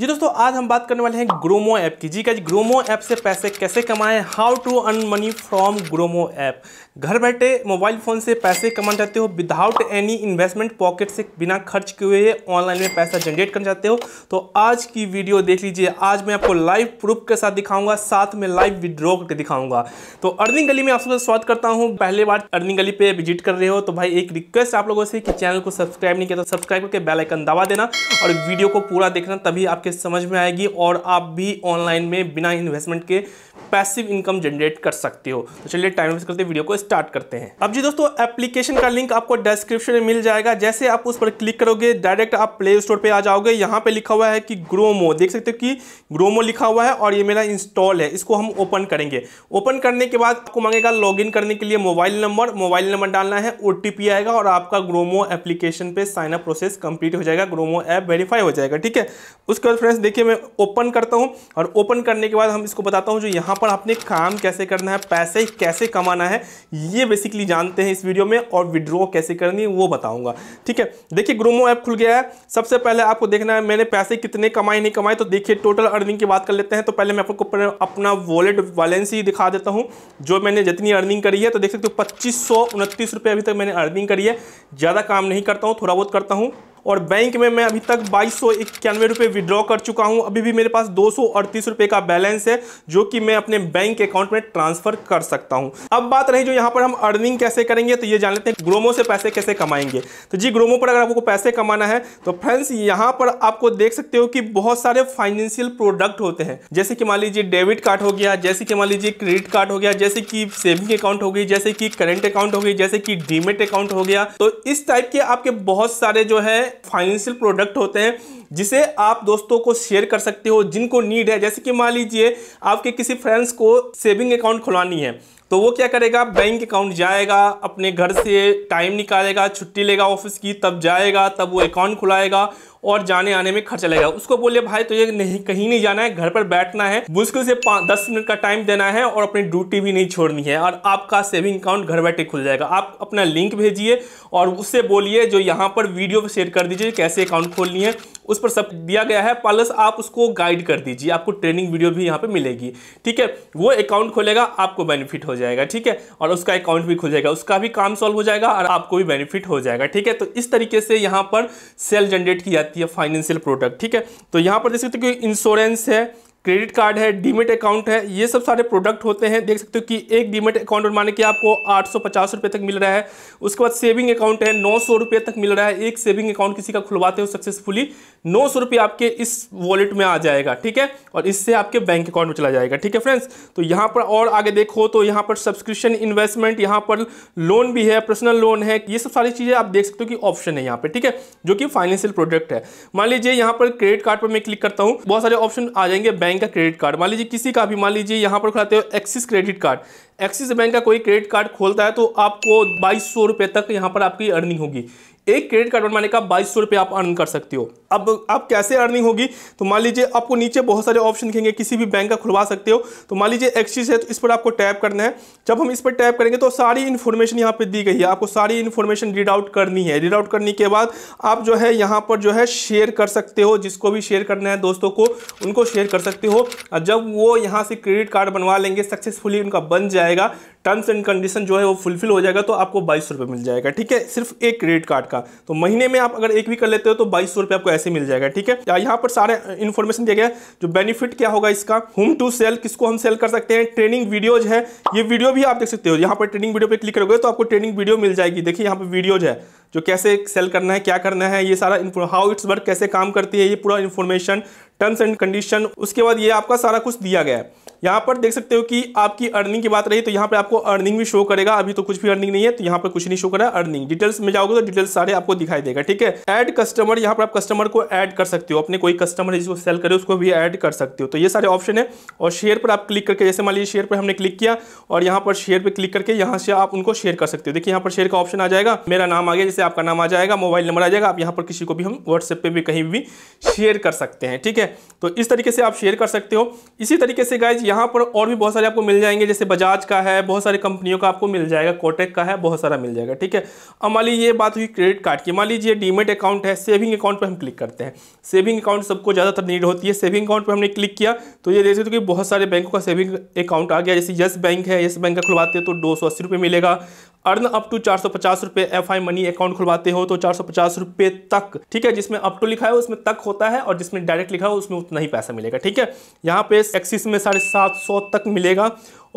जी दोस्तों आज हम बात करने वाले हैं ग्रोमो ऐप की जी क्या जी ग्रोमो ऐप से पैसे कैसे कमाएं how to earn money from Gromo app घर बैठे मोबाइल फ़ोन से पैसे कमाना चाहते हो विदाउट एनी इन्वेस्टमेंट पॉकेट से बिना खर्च किए हुए ऑनलाइन में पैसा जनरेट करना चाहते हो तो आज की वीडियो देख लीजिए आज मैं आपको लाइव प्रूफ के साथ दिखाऊंगा साथ में लाइव विड्रॉ करके दिखाऊंगा तो अर्निंग गली में आप सबसे स्वागत करता हूँ पहले बार अर्निंग गली पे विजिट कर रहे हो तो भाई एक रिक्वेस्ट आप लोगों से कि चैनल को सब्सक्राइब नहीं किया तो सब्सक्राइब करके बेलाइकन दबा देना और वीडियो को पूरा देखना तभी आपके आपके समझ में आएगी और आप भी ऑनलाइन में बिना इन्वेस्टमेंट के पैसिव इनकम जनरेट कर सकते हो तो चलिए टाइम वेस्ट करते वीडियो को स्टार्ट करते हैं अब जी दोस्तों एप्लीकेशन का लिंक आपको डिस्क्रिप्शन में मिल जाएगा जैसे आप उस पर क्लिक करोगे डायरेक्ट आप प्ले स्टोर पर आ जाओगे यहाँ पर लिखा हुआ है कि ग्रोमो देख सकते हो कि ग्रोमो लिखा हुआ है और ये मेरा इंस्टॉल है इसको हम ओपन करेंगे ओपन करने के बाद आपको मांगेगा लॉग करने के लिए मोबाइल नंबर मोबाइल नंबर डालना है ओ आएगा और आपका ग्रोमो एप्लीकेशन पर साइनअप प्रोसेस कंप्लीट हो जाएगा ग्रोमो ऐप वेरीफाई हो जाएगा ठीक है उसके बाद फ्रेंड्स देखिए मैं ओपन करता हूँ और ओपन करने के बाद हम इसको बताता हूँ जो यहाँ पर आपने काम कैसे करना है पैसे कैसे कमाना है ये बेसिकली जानते हैं इस वीडियो में और विड्रॉ कैसे करनी है वो बताऊँगा ठीक है देखिए ग्रोमो ऐप खुल गया है सबसे पहले आपको देखना है मैंने पैसे कितने कमाए नहीं कमाए तो देखिए टोटल अर्निंग की बात कर लेते हैं तो पहले मैं आपको अपना वॉलेट बैलेंस ही दिखा देता हूँ जो मैंने जितनी अर्निंग करी है तो देख सकते हो पच्चीस सौ अभी तक मैंने अर्निंग करी है ज़्यादा काम नहीं करता हूँ थोड़ा बहुत करता हूँ और बैंक में मैं अभी तक बाईस सौ इक्यानवे रुपये विड्रॉ कर चुका हूं अभी भी मेरे पास दो सौ अड़तीस रुपये का बैलेंस है जो कि मैं अपने बैंक अकाउंट में ट्रांसफर कर सकता हूं अब बात रही जो यहाँ पर हम अर्निंग कैसे करेंगे तो ये जान लेते हैं ग्रोमो से पैसे कैसे कमाएंगे तो जी ग्रोमो पर अगर आपको पैसे कमाना है तो फ्रेंड्स यहाँ पर आपको देख सकते हो कि बहुत सारे फाइनेंशियल प्रोडक्ट होते हैं जैसे कि मान लीजिए डेबिट कार्ड हो गया जैसे कि मान लीजिए क्रेडिट कार्ड हो गया जैसे कि सेविंग अकाउंट हो गई जैसे कि करेंट अकाउंट हो गई जैसे कि डीमेट अकाउंट हो गया तो इस टाइप के आपके बहुत सारे जो है फाइनेंशियल प्रोडक्ट होते हैं जिसे आप दोस्तों को शेयर कर सकते हो जिनको नीड है जैसे कि मान लीजिए आपके किसी फ्रेंड्स को सेविंग अकाउंट खुलानी है तो वो क्या करेगा बैंक अकाउंट जाएगा अपने घर से टाइम निकालेगा छुट्टी लेगा ऑफिस की तब जाएगा तब वो अकाउंट खुलाएगा और जाने आने में खर्चा लगेगा उसको बोले भाई तो ये नहीं कहीं नहीं जाना है घर पर बैठना है मुश्किल से दस मिनट का टाइम देना है और अपनी ड्यूटी भी नहीं छोड़नी है और आपका सेविंग अकाउंट घर बैठे खुल जाएगा आप अपना लिंक भेजिए और उससे बोलिए जो यहाँ पर वीडियो शेयर कर दीजिए कैसे अकाउंट खोलनी है उस पर सब दिया गया है प्लस आप उसको गाइड कर दीजिए आपको ट्रेनिंग वीडियो भी यहाँ पर मिलेगी ठीक है वो अकाउंट खोलेगा आपको बेनिफिट हो जाएगा ठीक है और उसका अकाउंट भी खुल जाएगा उसका भी काम सॉल्व हो जाएगा और आपको भी बेनिफिट हो जाएगा ठीक है तो इस तरीके से यहाँ पर सेल जनरेट किया जाती जाती है फाइनेंशियल प्रोडक्ट ठीक है तो यहाँ पर देख सकते हो इंश्योरेंस है क्रेडिट कार्ड है डीमेट अकाउंट है ये सब सारे प्रोडक्ट होते हैं देख सकते हो कि एक डीमेट अकाउंट माने कि आपको आठ सौ तक मिल रहा है उसके बाद सेविंग अकाउंट है नौ सौ तक मिल रहा है एक सेविंग अकाउंट किसी का खुलवाते हो सक्सेसफुली नौ सौ आपके इस वॉलेट में आ जाएगा ठीक है और इससे आपके बैंक अकाउंट में चला जाएगा ठीक है फ्रेंड्स तो यहाँ पर और आगे देखो तो यहाँ पर सब्सक्रिप्शन इन्वेस्टमेंट यहाँ पर लोन भी है पर्सनल लोन है ये सब सारी चीज़ें आप देख सकते हो कि ऑप्शन है यहाँ पर ठीक है जो कि फाइनेंशियल प्रोडक्ट है मान लीजिए यहाँ पर क्रेडिट कार्ड पर मैं क्लिक करता हूँ बहुत सारे ऑप्शन आ जाएंगे बैंक बैंक का क्रेडिट कार्ड मान लीजिए किसी का भी मान लीजिए यहाँ पर खुलाते हो Axis credit card Axis bank का कोई क्रेडिट कार्ड खोलता है तो आपको बाईस सौ रुपये तक यहाँ पर आपकी अर्निंग होगी एक क्रेडिट कार्ड बनवाने का बाईस सौ आप अर्न कर सकते हो अब आप कैसे अर्निंग होगी तो मान लीजिए आपको नीचे बहुत सारे ऑप्शन दिखेंगे किसी भी बैंक का खुलवा सकते हो तो मान लीजिए एक्सिस है तो इस पर आपको टैप करना है जब हम इस पर टैप करेंगे तो सारी इन्फॉर्मेशन यहाँ पे दी गई है आपको सारी इन्फॉर्मेशन रीड आउट करनी है रीड आउट करने के बाद आप जो है यहाँ पर जो है शेयर कर सकते हो जिसको भी शेयर करना है दोस्तों को उनको शेयर कर सकते हो जब वो यहाँ से क्रेडिट कार्ड बनवा लेंगे सक्सेसफुली उनका बन जाए जाएगा टर्म्स एंड कंडीशन जो है वो फुलफिल हो जाएगा तो आपको बाईस रुपये मिल जाएगा ठीक है सिर्फ एक क्रेडिट कार्ड का तो महीने में आप अगर एक भी कर लेते हो तो बाईस रुपये आपको ऐसे मिल जाएगा ठीक है यहाँ पर सारे इन्फॉर्मेशन दिया गया जो बेनिफिट क्या होगा इसका होम टू सेल किसको हम सेल कर सकते हैं ट्रेनिंग वीडियोज है ये वीडियो भी आप देख सकते हो यहाँ पर ट्रेनिंग वीडियो पर क्लिक करोगे तो आपको ट्रेनिंग वीडियो मिल जाएगी देखिए यहाँ पर वीडियोज है जो कैसे सेल करना है क्या करना है ये सारा हाउ इट्स वर्क कैसे काम करती है ये पूरा इन्फॉर्मेशन टर्म्स एंड कंडीशन उसके बाद ये आपका सारा कुछ दिया गया है यहाँ पर देख सकते हो कि आपकी अर्निंग की बात रही तो यहाँ पर आपको अर्निंग भी शो करेगा अभी तो कुछ भी अर्निंग नहीं है तो यहाँ पर कुछ नहीं शो करा अर्निंग डिटेल्स में जाओगे तो डिटेल्स सारे आपको दिखाई देगा ठीक है एड कस्टमर यहाँ पर आप कस्टमर को ऐड कर सकते हो अपने कोई कस्टमर जिसको सेल करे उसको भी ऐड कर सकते हो तो ये सारे ऑप्शन है और शेयर पर आप क्लिक करके जैसे मान लीजिए शेयर पर हमने क्लिक किया और यहाँ पर शेयर पर क्लिक करके यहाँ से आप उनको शेयर कर सकते हो देखिए यहाँ पर शेयर का ऑप्शन आ जाएगा मेरा नाम आ गया जैसे आपका नाम आ जाएगा मोबाइल नंबर आ जाएगा आप यहाँ पर किसी को भी हम व्हाट्सएप पर भी कहीं भी शेयर कर सकते हैं ठीक है तो इस तरीके से आप शेयर कर सकते हो इसी तरीके से गाइज यहाँ पर और भी बहुत सारे आपको मिल जाएंगे जैसे बजाज का है बहुत सारी कंपनियों का आपको मिल जाएगा कोटेक का है बहुत सारा मिल जाएगा ठीक है अब मान लीजिए बात हुई क्रेडिट कार्ड की मान लीजिए डीमेट अकाउंट है सेविंग अकाउंट पर हम क्लिक करते हैं सेविंग अकाउंट सबको ज़्यादातर नीड होती है सेविंग अकाउंट पर हमने क्लिक किया तो ये देख सकते हो कि बहुत सारे बैंकों का सेविंग अकाउंट आ गया जैसे यस बैंक है यस बैंक का खुलवाते हैं तो दो मिलेगा अर्न अप टू चार सौ पचास रुपए एफ आई मनी अकाउंट खुलवाते हो तो चार सौ पचास रुपए तक ठीक है जिसमें अप टू लिखा है उसमें तक होता है और जिसमें डायरेक्ट लिखा है उसमें उतना ही पैसा मिलेगा ठीक है यहाँ पे एक्सिस में साढ़े सात सौ तक मिलेगा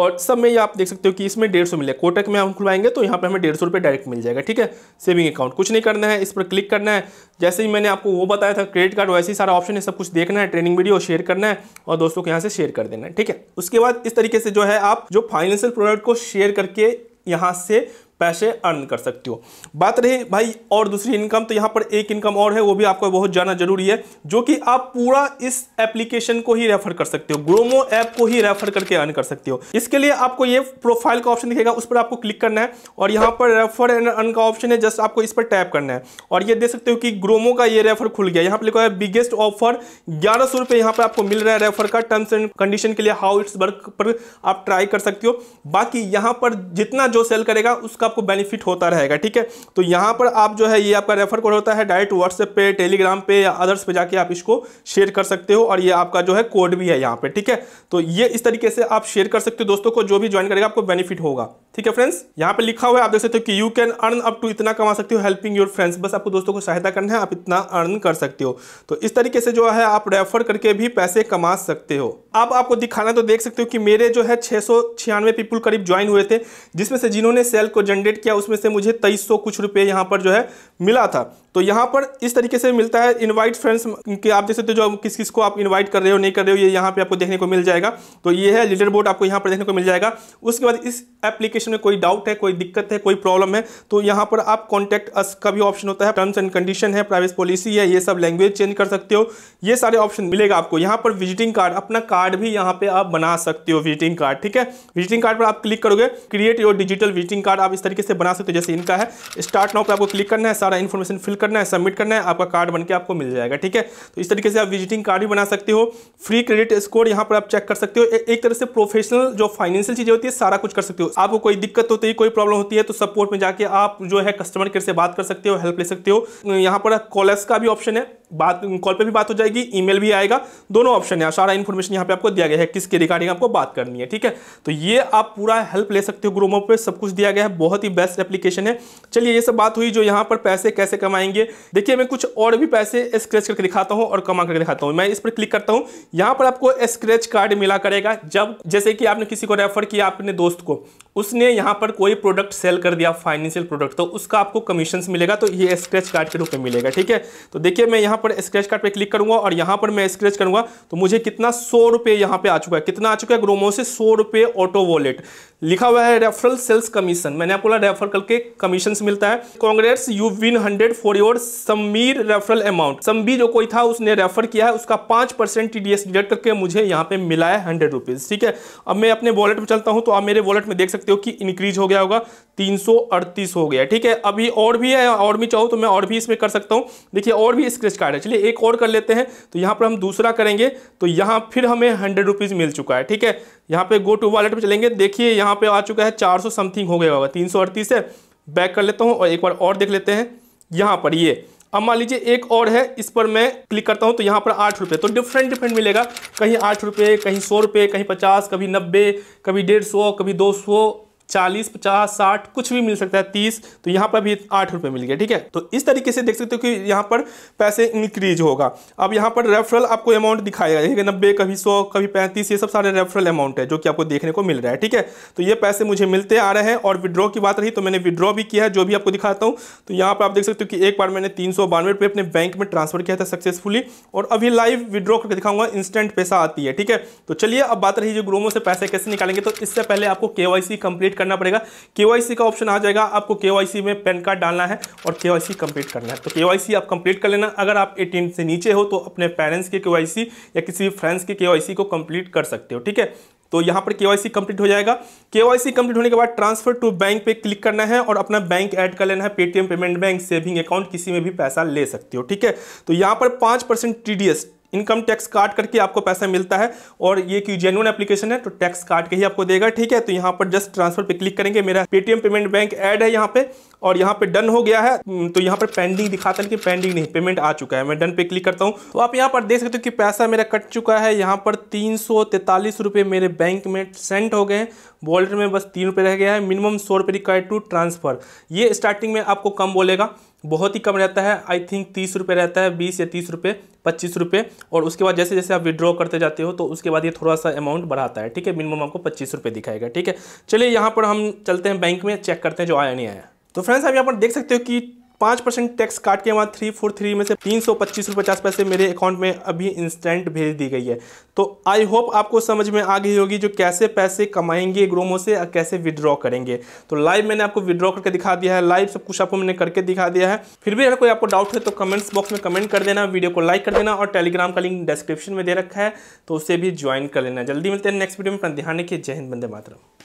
और सब में ये आप देख सकते हो कि इसमें डेढ़ सौ मिलेगा कोटक में हम खुलवाएंगे तो यहाँ पे हमें डेढ़ सौ रुपये डायरेक्ट मिल जाएगा ठीक है सेविंग अकाउंट कुछ नहीं करना है इस पर क्लिक करना है जैसे ही मैंने आपको वो बताया था क्रेडिट कार्ड वैसे ही सारा ऑप्शन है सब कुछ देखना है ट्रेनिंग वीडियो शेयर करना है और दोस्तों को यहाँ से शेयर कर देना है ठीक है उसके बाद इस तरीके से जो है आप जो फाइनेंशियल प्रोडक्ट को शेयर करके यहाँ से पैसे अर्न कर सकते हो बात रही भाई और दूसरी इनकम तो यहाँ पर एक इनकम और है वो भी आपको बहुत जाना जरूरी है जो कि आप पूरा इस एप्लीकेशन को ही रेफर कर सकते हो ग्रोमो ऐप को ही रेफर करके अर्न कर सकते हो इसके लिए आपको ये प्रोफाइल का ऑप्शन दिखेगा उस पर आपको क्लिक करना है और यहाँ पर रेफर एंड अर्न का ऑप्शन है जस्ट आपको इस पर टैप करना है और ये देख सकते हो कि ग्रोमो का ये रेफर खुल गया यहाँ पर लिखा है बिगेस्ट ऑफर ग्यारह सौ यहाँ पर आपको मिल रहा है रेफर का टर्म्स एंड कंडीशन के लिए हाउ इट्स वर्क पर आप ट्राई कर सकते हो बाकी यहाँ पर जितना जो सेल करेगा उसका आपको बेनिफिट होता रहेगा ठीक है तो यहाँ पर आप जो है ये आपका रेफर कोड होता है डायरेक्ट व्हाट्सएप पे टेलीग्राम पे या अदर्स पे जाके आप इसको शेयर कर सकते हो और ये आपका जो है कोड भी है यहाँ पे ठीक है तो ये इस तरीके से आप शेयर कर सकते हो दोस्तों को जो भी ज्वाइन करेगा आपको बेनिफिट होगा ठीक है फ्रेंड्स यहाँ पे लिखा हुआ है आप देख सकते हो कि you can earn up to इतना कमा सकते हो हेल्पिंग योर फ्रेंड्स बस आपको दोस्तों को सहायता करना है आप इतना अर्न कर सकते हो तो इस तरीके से जो है आप रेफर करके भी पैसे कमा सकते हो अब आपको दिखाना तो देख सकते हो कि मेरे जो है छः पीपुल करीब ज्वाइन हुए थे जिसमें से जिन्होंने सेल को जनरेट किया उसमें से मुझे तेईस सौ कुछ रुपये यहाँ पर जो है मिला था तो यहाँ पर इस तरीके से मिलता है इनवाइट फ्रेंड्स कि आप देख सकते हो जो किस किस को आप इनवाइट कर रहे हो नहीं कर रहे हो ये यह यहाँ पे आपको देखने को मिल जाएगा तो ये है लीडर बोर्ड आपको यहाँ पर देखने को मिल जाएगा उसके बाद इस एप्लीकेशन में कोई डाउट है कोई दिक्कत है कोई प्रॉब्लम है तो यहाँ पर आप कॉन्टैक्ट अस का भी ऑप्शन होता है टर्म्स एंड कंडीशन है प्राइवेस पॉलिसी है ये सब लैंग्वेज चेंज कर सकते हो ये सारे ऑप्शन मिलेगा आपको यहाँ पर विजिटिंग कार्ड अपना कार्ड भी यहाँ पर आप बना सकते हो विजिटिंग कार्ड ठीक है विजिटिंग कार्ड पर आप क्लिक करोगे create your digital visiting card आप इस तरीके से बना सकते हो जैसे इनका है स्टार्ट नाउ पर आपको क्लिक करना है सारा इन्फॉर्मेशन फिल करना है सबमिट करना है आपका कार्ड बन के आपको मिल जाएगा ठीक है तो इस तरीके से आप विजिटिंग कार्ड भी बना सकते हो फ्री क्रेडिट स्कोर यहाँ पर आप चेक कर सकते हो एक तरह से प्रोफेशनल जो फाइनेंशियल चीज़ें होती है सारा कुछ कर सकते हो आपको कोई दिक्कत होती है कोई प्रॉब्लम होती है तो सपोर्ट में जाके आप जो है कस्टमर केयर से बात कर सकते हो हेल्प ले सकते हो यहाँ पर कॉलर्स का भी ऑप्शन है बात कॉल पे भी बात हो जाएगी ईमेल भी आएगा दोनों ऑप्शन है सारा इन्फॉर्मेशन यहाँ पे आपको दिया गया है किसके रिगार्डिंग आपको बात करनी है ठीक है तो ये आप पूरा हेल्प ले सकते हो ग्रोमो पे सब कुछ दिया गया है बहुत ही बेस्ट एप्लीकेशन है चलिए ये सब बात हुई जो यहाँ पर पैसे कैसे कमाएंगे देखिए मैं कुछ और भी पैसे स्क्रेच करके दिखाता हूँ और कमा करके दिखाता हूँ मैं इस पर क्लिक करता हूँ यहाँ पर आपको स्क्रेच कार्ड मिला करेगा जब जैसे कि आपने किसी को रेफर किया अपने दोस्त को उसने यहाँ पर कोई प्रोडक्ट सेल कर दिया फाइनेंशियल प्रोडक्ट तो उसका आपको कमीशन मिलेगा तो ये स्क्रेच कार्ड के रूप में मिलेगा ठीक है तो देखिए मैं यहाँ यहां पर स्क्रेच कार्ड पे क्लिक करूंगा और यहां पर मैं स्क्रेच करूंगा तो मुझे कितना सौ रुपए यहां पर आ चुका है कितना आ चुका है ग्रोमो से सौ रुपए ऑटो वॉलेट लिखा हुआ है रेफरल सेल्स कमीशन मैंने आपको रेफर करके कमीशन मिलता है congrats you win hundred for your समीर रेफरल अमाउंट समी जो कोई था उसने रेफर किया है उसका पांच परसेंट टी डिडक्ट करके मुझे यहाँ पे मिला है हंड्रेड रुपीज़ ठीक है अब मैं अपने वॉलेट में चलता हूँ तो आप मेरे वॉलेट में देख सकते हो कि इंक्रीज हो गया होगा 338 हो गया ठीक है अभी और भी है और भी चाहो तो मैं और भी इसमें कर सकता हूँ देखिए और भी स्क्रेच कार्ड है चलिए एक और कर लेते हैं तो यहाँ पर हम दूसरा करेंगे तो यहाँ फिर हमें हंड्रेड रुपीज़ मिल चुका है ठीक है यहाँ पे गो टू वॉलेट पे चलेंगे देखिए यहाँ पे आ चुका है सौ समथिंग हो गया बाबा तीन है बैक कर लेता हूँ और एक बार और देख लेते हैं यहाँ पर ये अब मान लीजिए एक और है इस पर मैं क्लिक करता हूँ तो यहाँ पर आठ रुपये तो डिफरेंट डिफरेंट मिलेगा कहीं आठ रुपये कहीं सौ रुपये कहीं पचास कभी नब्बे कभी डेढ़ सौ कभी दो सौ चालीस पचास साठ कुछ भी मिल सकता है तीस तो यहाँ पर भी आठ रुपये मिल गया ठीक है तो इस तरीके से देख सकते हो कि यहाँ पर पैसे इंक्रीज होगा अब यहाँ पर रेफरल आपको अमाउंट दिखाएगा ठीक है नब्बे कभी सौ कभी पैंतीस ये सब सारे रेफरल अमाउंट है जो कि आपको देखने को मिल रहा है ठीक है तो ये पैसे मुझे मिलते आ रहे हैं और विड्रॉ की बात रही तो मैंने विड्रॉ भी किया है जो भी आपको दिखाता हूँ तो यहाँ पर आप देख सकते हो कि एक बार मैंने तीन सौ बानवे रुपये अपने बैंक में ट्रांसफर किया था सक्सेसफुली और अभी लाइव विड्रॉ करके दिखाऊंगा इंस्टेंट पैसा आती है ठीक है तो चलिए अब बात रही जो ग्रोमो से पैसे कैसे निकालेंगे तो इससे पहले आपको के वाई कंप्लीट कंप्लीट करना पड़ेगा केवाईसी का ऑप्शन आ जाएगा आपको केवाईसी में पैन कार्ड डालना है और केवाईसी कंप्लीट करना है तो केवाईसी आप कंप्लीट कर लेना अगर आप 18 से नीचे हो तो अपने पेरेंट्स के केवाईसी या किसी भी फ्रेंड्स के केवाईसी को कंप्लीट कर सकते हो ठीक है तो यहाँ पर केवाईसी कंप्लीट हो जाएगा केवाईसी कंप्लीट होने के बाद ट्रांसफर टू बैंक पे क्लिक करना है और अपना बैंक ऐड कर लेना है Paytm payment bank saving account किसी में भी पैसा ले सकते हो ठीक है तो यहाँ पर पाँच परसेंट टी इनकम टैक्स काट करके आपको पैसा मिलता है और ये कि जेनुअन एप्लीकेशन है तो टैक्स काट के ही आपको देगा ठीक है तो यहाँ पर जस्ट ट्रांसफर पे क्लिक करेंगे मेरा पेटीएम पेमेंट बैंक ऐड है यहाँ पे और यहाँ पे डन हो गया है हम्म, तो यहाँ पर पेंडिंग दिखाता है कि पेंडिंग नहीं पेमेंट आ चुका है मैं डन पे क्लिक करता हूँ तो आप यहाँ पर देख सकते हो कि पैसा मेरा कट चुका है यहाँ पर तीन रुपये मेरे बैंक में सेंट हो गए वॉलेट में बस तीन रुपये रह गया है मिनिमम सौ रुपये रिक्वायर टू ट्रांसफ़र ये स्टार्टिंग में आपको कम बोलेगा बहुत ही कम रहता है आई थिंक तीस रुपये रहता है बीस या तीस रुपये पच्चीस रुपये और उसके बाद जैसे जैसे आप विड्रॉ करते जाते हो तो उसके बाद ये थोड़ा सा अमाउंट बढ़ाता है ठीक है मिनिमम आपको पच्चीस रुपये दिखाएगा ठीक है चलिए यहाँ पर हम चलते हैं बैंक में चेक करते हैं जो आया नहीं आया तो फ्रेंड्स आप यहाँ पर देख सकते हो कि पाँच परसेंट टैक्स काट के वहाँ थ्री फोर थ्री में से तीन सौ पच्चीस रुपये पचास पैसे मेरे अकाउंट में अभी इंस्टेंट भेज दी गई है तो आई होप आपको समझ में आ गई होगी जो कैसे पैसे कमाएंगे ग्रोमो से और कैसे विड्रॉ करेंगे तो लाइव मैंने आपको विड्रॉ करके दिखा दिया है लाइव सब कुछ आपको मैंने करके दिखा दिया है फिर भी अगर कोई आपको डाउट है तो कमेंट्स बॉक्स में कमेंट कर देना वीडियो को लाइक कर देना और टेलीग्राम का लिंक डिस्क्रिप्शन में दे रखा है तो उसे भी ज्वाइन कर लेना जल्दी मिलते हैं नेक्स्ट वीडियो में अपना ध्यान रखिए जय हिंद बंदे मातरम